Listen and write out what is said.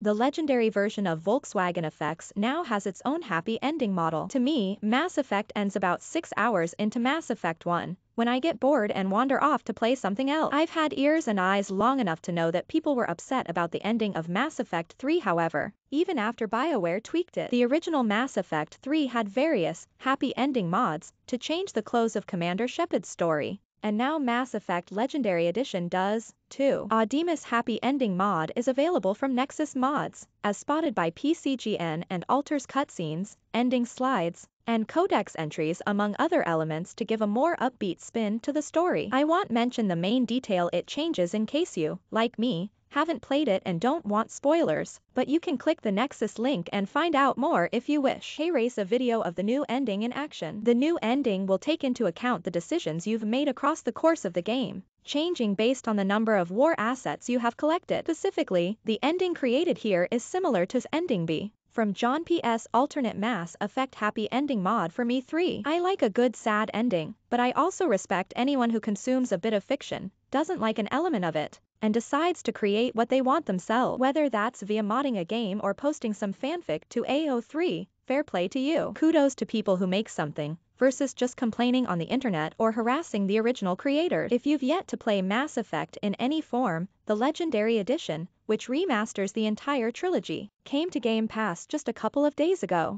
The legendary version of Volkswagen Effects now has its own happy ending model. To me, Mass Effect ends about 6 hours into Mass Effect 1, when I get bored and wander off to play something else. I've had ears and eyes long enough to know that people were upset about the ending of Mass Effect 3 however, even after BioWare tweaked it. The original Mass Effect 3 had various, happy ending mods, to change the close of Commander Shepard's story. And now Mass Effect Legendary Edition does, too. Audimus Happy Ending mod is available from Nexus Mods, as spotted by PCGN and alters cutscenes, ending slides, and codex entries among other elements to give a more upbeat spin to the story. I won't mention the main detail it changes in case you, like me, haven't played it and don't want spoilers, but you can click the Nexus link and find out more if you wish. Hey Race a video of the new ending in action. The new ending will take into account the decisions you've made across the course of the game, changing based on the number of war assets you have collected. Specifically, the ending created here is similar to Ending B from John P.S. Alternate Mass Effect Happy Ending mod for me 3. I like a good sad ending, but I also respect anyone who consumes a bit of fiction, doesn't like an element of it, and decides to create what they want themselves, whether that's via modding a game or posting some fanfic to AO3, fair play to you. Kudos to people who make something, versus just complaining on the internet or harassing the original creator. If you've yet to play Mass Effect in any form, the Legendary Edition, which remasters the entire trilogy, came to Game Pass just a couple of days ago.